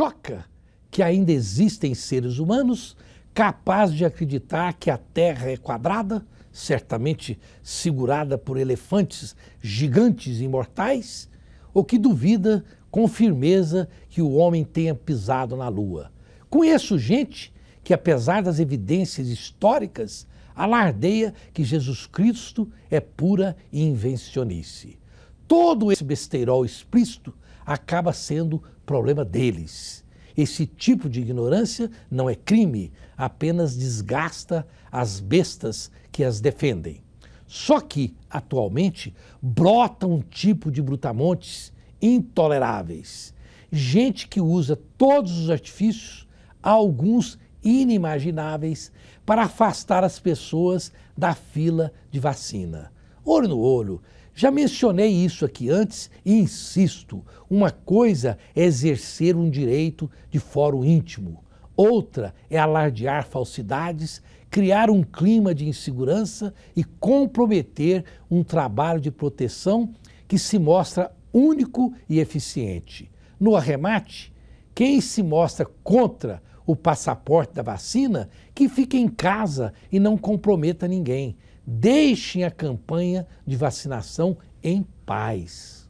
choca que ainda existem seres humanos capazes de acreditar que a Terra é quadrada, certamente segurada por elefantes gigantes imortais, ou que duvida com firmeza que o homem tenha pisado na Lua. Conheço gente que, apesar das evidências históricas, alardeia que Jesus Cristo é pura invencionice. Todo esse besteirol explícito acaba sendo problema deles. Esse tipo de ignorância não é crime, apenas desgasta as bestas que as defendem. Só que, atualmente, brota um tipo de brutamontes intoleráveis. Gente que usa todos os artifícios, alguns inimagináveis, para afastar as pessoas da fila de vacina. Olho no olho, já mencionei isso aqui antes e insisto: uma coisa é exercer um direito de fórum íntimo, outra é alardear falsidades, criar um clima de insegurança e comprometer um trabalho de proteção que se mostra único e eficiente. No arremate, quem se mostra contra o passaporte da vacina, que fique em casa e não comprometa ninguém Deixem a campanha de vacinação em paz.